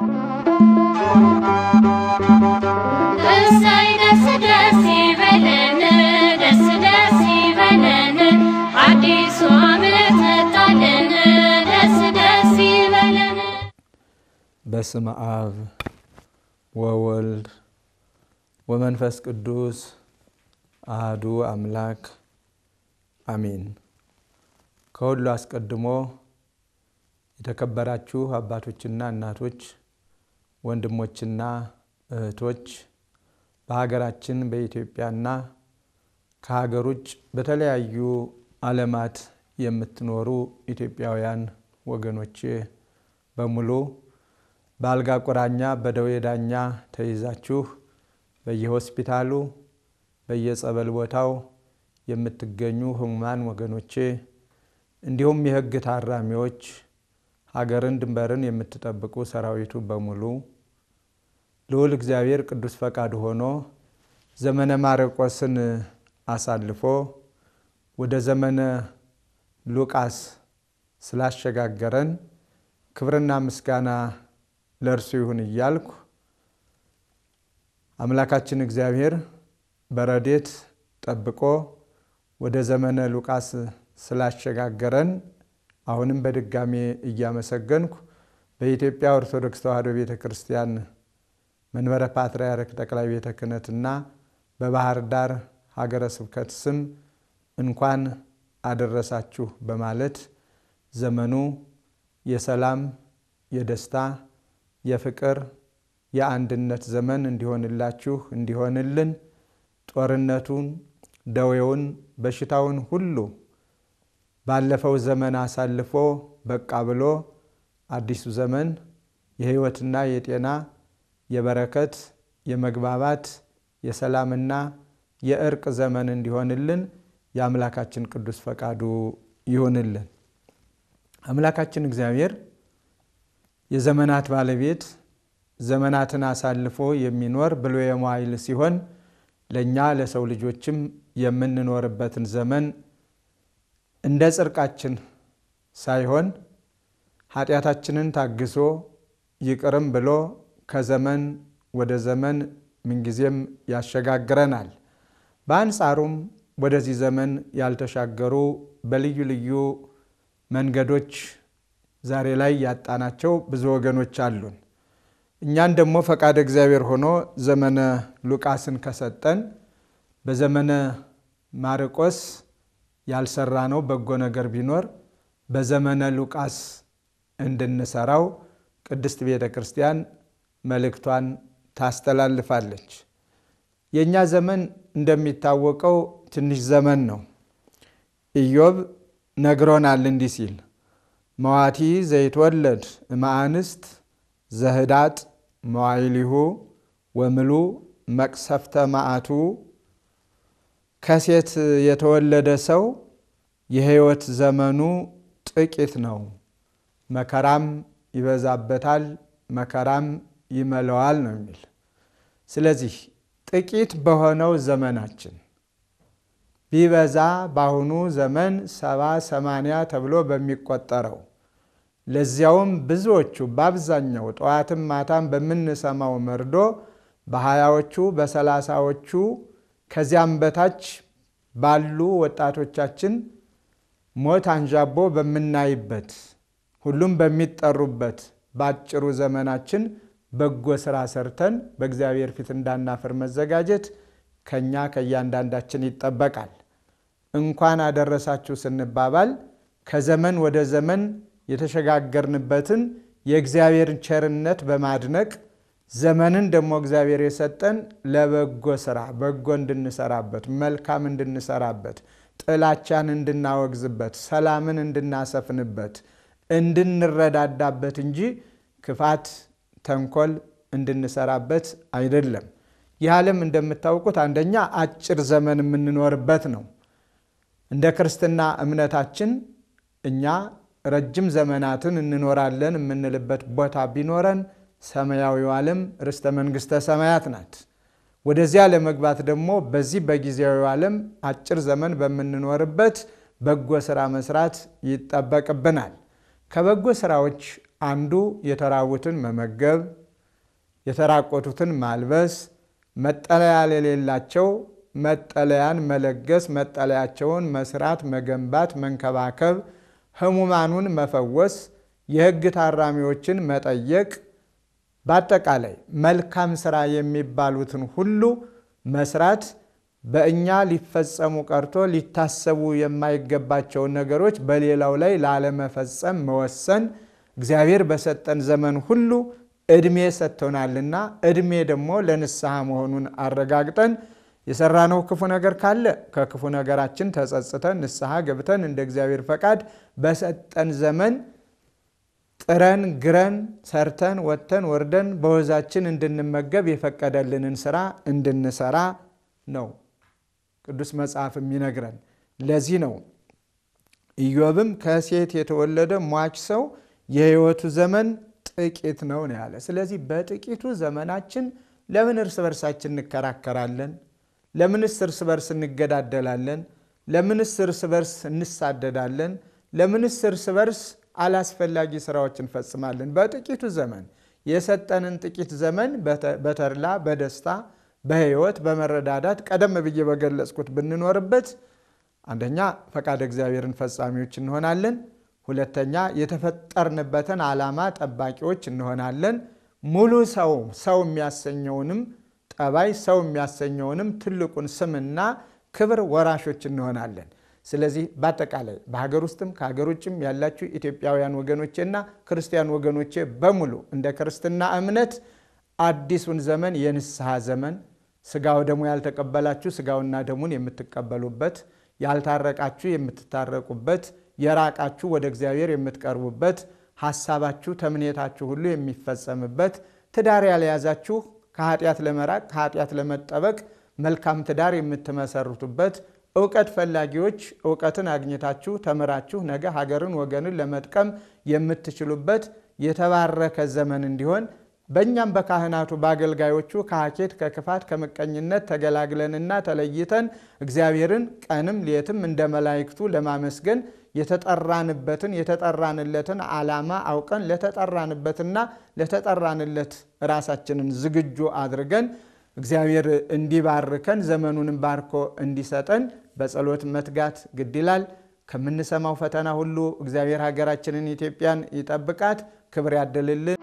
በስመ አብ ወወልድ ወመንፈስ ቅዱስ አህዱ አምላክ አሚን። ከሁሉ አስቀድሞ የተከበራችሁ አባቶችና እናቶች ወንድሞችና እህቶች በሀገራችን በኢትዮጵያና ከሀገር ውጭ በተለያዩ ዓለማት የምትኖሩ ኢትዮጵያውያን ወገኖቼ በሙሉ በአልጋ ቁራኛ በደዌ ዳኛ ተይዛችሁ በየሆስፒታሉ በየጸበል ቦታው የምትገኙ ህሙማን ወገኖቼ እንዲሁም የህግ ታራሚዎች ሀገርን ድንበርን የምትጠብቁ ሰራዊቱ በሙሉ ልዑል እግዚአብሔር ቅዱስ ፈቃድ ሆኖ ዘመነ ማርቆስን አሳልፎ ወደ ዘመነ ሉቃስ ስላሸጋገረን ክብርና ምስጋና ለእርሱ ይሁን እያልኩ አምላካችን እግዚአብሔር በረዴት ጠብቆ ወደ ዘመነ ሉቃስ ስላሸጋገረን አሁንም በድጋሜ እያመሰገንኩ በኢትዮጵያ ኦርቶዶክስ ተዋሕዶ ቤተ ክርስቲያን መንበረ ፓትርያርክ ጠቅላይ ቤተ ክህነትና በባህር ዳር ሀገረ ስብከት ስም እንኳን አደረሳችሁ በማለት ዘመኑ የሰላም፣ የደስታ፣ የፍቅር፣ የአንድነት ዘመን እንዲሆንላችሁ እንዲሆንልን ጦርነቱን፣ ደዌውን፣ በሽታውን ሁሉ ባለፈው ዘመን አሳልፎ በቃ ብሎ አዲሱ ዘመን የህይወትና የጤና የበረከት የመግባባት የሰላምና የእርቅ ዘመን እንዲሆንልን የአምላካችን ቅዱስ ፈቃዱ ይሁንልን። አምላካችን እግዚአብሔር የዘመናት ባለቤት ዘመናትን አሳልፎ የሚኖር ብሎ የመዋይል ሲሆን ለእኛ ለሰው ልጆችም የምንኖርበትን ዘመን እንደ ጽርቃችን ሳይሆን ኃጢአታችንን ታግሶ ይቅርም ብሎ ከዘመን ወደ ዘመን ምንጊዜም ያሸጋግረናል። በአንጻሩም ወደዚህ ዘመን ያልተሻገሩ በልዩ ልዩ መንገዶች ዛሬ ላይ ያጣናቸው ብዙ ወገኖች አሉን። እኛን ደግሞ ፈቃድ እግዚአብሔር ሆኖ ዘመነ ሉቃስን ከሰጠን በዘመነ ማርቆስ ያልሰራ ነው በጎ ነገር ቢኖር በዘመነ ሉቃስ እንድንሰራው ቅድስት ቤተ ክርስቲያን መልእክቷን ታስተላልፋለች። የእኛ ዘመን እንደሚታወቀው ትንሽ ዘመን ነው። ኢዮብ ነግሮናል እንዲህ ሲል መዋቲ ዘይትወለድ እማአንስት ዘህዳጥ መዋይሊሁ ወምሉ መቅሰፍተ ማአቱ ከሴት የተወለደ ሰው የሕይወት ዘመኑ ጥቂት ነው፣ መከራም ይበዛበታል፣ መከራም ይመለዋል ነው የሚል። ስለዚህ ጥቂት በሆነው ዘመናችን ቢበዛ በአሁኑ ዘመን ሰባ ሰማንያ ተብሎ በሚቆጠረው ለዚያውም ብዙዎቹ በአብዛኛው ጠዋትም ማታም በምንሰማው መርዶ በሀያዎቹ በሰላሳዎቹ ከዚያም በታች ባሉ ወጣቶቻችን ሞት አንዣቦ በምናይበት ሁሉም በሚጠሩበት በአጭሩ ዘመናችን በጎ ስራ ሰርተን በእግዚአብሔር ፊት እንዳናፍር መዘጋጀት ከእኛ ከእያንዳንዳችን ይጠበቃል። እንኳን አደረሳችሁ ስንባባል ከዘመን ወደ ዘመን የተሸጋገርንበትን የእግዚአብሔርን ቸርነት በማድነቅ ዘመንን ደግሞ እግዚአብሔር የሰጠን ለበጎ ስራ በጎ እንድንሰራበት፣ መልካም እንድንሰራበት፣ ጥላቻን እንድናወግዝበት፣ ሰላምን እንድናሰፍንበት፣ እንድንረዳዳበት እንጂ ክፋት ተንኮል እንድንሰራበት አይደለም። ይህ ዓለም እንደምታውቁት አንደኛ አጭር ዘመን የምንኖርበት ነው። እንደ ክርስትና እምነታችን እኛ ረጅም ዘመናትን እንኖራለን የምንልበት ቦታ ቢኖረን ሰማያዊው ዓለም ርስተ መንግሥተ ሰማያት ናት። ወደዚያ ለመግባት ደግሞ በዚህ በጊዜያዊ ዓለም አጭር ዘመን በምንኖርበት በጎ ሥራ መስራት ይጠበቅብናል። ከበጎ ሥራዎች አንዱ የተራቡትን መመገብ፣ የተራቆቱትን ማልበስ፣ መጠለያ ለሌላቸው መጠለያን መለገስ፣ መጠለያቸውን መስራት፣ መገንባት፣ መንከባከብ፣ ህሙማኑን መፈወስ፣ የህግ ታራሚዎችን መጠየቅ፣ በአጠቃላይ መልካም ስራ የሚባሉትን ሁሉ መስራት በእኛ ሊፈጸሙ ቀርቶ ሊታሰቡ የማይገባቸውን ነገሮች በሌላው ላይ ላለመፈጸም መወሰን እግዚአብሔር በሰጠን ዘመን ሁሉ እድሜ ሰጥቶናልና እድሜ ደግሞ ለንስሐ መሆኑን አረጋግጠን የሰራነው ክፉ ነገር ካለ ከክፉ ነገራችን ተጸጽተን ንስሐ ገብተን እንደ እግዚአብሔር ፈቃድ በሰጠን ዘመን ጥረን ግረን ሰርተን ወጥተን ወርደን በወዛችን እንድንመገብ የፈቀደልንን ስራ እንድንሰራ ነው ቅዱስ መጽሐፍ የሚነግረን። ለዚህ ነው ኢዮብም ከሴት የተወለደ ሟች ሰው የህይወቱ ዘመን ጥቂት ነው ነው ያለ። ስለዚህ በጥቂቱ ዘመናችን ለምን እርስ በርሳችን እንከራከራለን? ለምንስ እርስ በርስ እንገዳደላለን? ለምንስ እርስ በርስ እንሳደዳለን? ለምንስ እርስ በርስ አላስፈላጊ ስራዎች እንፈጽማለን? በጥቂቱ ዘመን የሰጠንን ጥቂት ዘመን በተድላ በደስታ በህይወት በመረዳዳት ቀደም ብዬ በገለጽኩት ብንኖርበት አንደኛ ፈቃደ እግዚአብሔርን ፈጻሚዎች እንሆናለን። ሁለተኛ የተፈጠርንበትን ዓላማ ጠባቂዎች እንሆናለን። ሙሉ ሰው ሰው የሚያሰኘውንም ጠባይ ሰው የሚያሰኘውንም ትልቁን ስምና ክብር ወራሾች እንሆናለን። ስለዚህ በአጠቃላይ በሀገር ውስጥም ከሀገር ውጭም ያላችሁ ኢትዮጵያውያን ወገኖቼና ክርስቲያን ወገኖቼ በሙሉ እንደ ክርስትና እምነት አዲሱን ዘመን የንስሐ ዘመን ስጋው ደሙ ያልተቀበላችሁ ስጋውና ደሙን የምትቀበሉበት፣ ያልታረቃችሁ የምትታረቁበት የራቃችሁ ወደ እግዚአብሔር የምትቀርቡበት ሐሳባችሁ ተምኔታችሁ ሁሉ የሚፈጸምበት ትዳር ያልያዛችሁ ከኃጢአት ለመራቅ ከኃጢአት ለመጠበቅ መልካም ትዳር የምትመሰርቱበት እውቀት ፈላጊዎች እውቀትን አግኝታችሁ ተምራችሁ ነገ ሀገርን ወገንን ለመጥቀም የምትችሉበት የተባረከ ዘመን እንዲሆን በእኛም በካህናቱ በአገልጋዮቹ ከሀኬት ከክፋት ከምቀኝነት ተገላግለንና ተለይተን እግዚአብሔርን ቀንም ሌትም እንደ መላእክቱ ለማመስገን የተጠራንበትን የተጠራንለትን ዓላማ አውቀን ለተጠራንበትና ለተጠራንለት ራሳችንን ዝግጁ አድርገን እግዚአብሔር እንዲባርከን ዘመኑንም ባርኮ እንዲሰጠን በጸሎት መትጋት ግድ ይላል። ከምንሰማው ፈተና ሁሉ እግዚአብሔር ሀገራችንን ኢትዮጵያን ይጠብቃት፣ ክብር ያድልልን።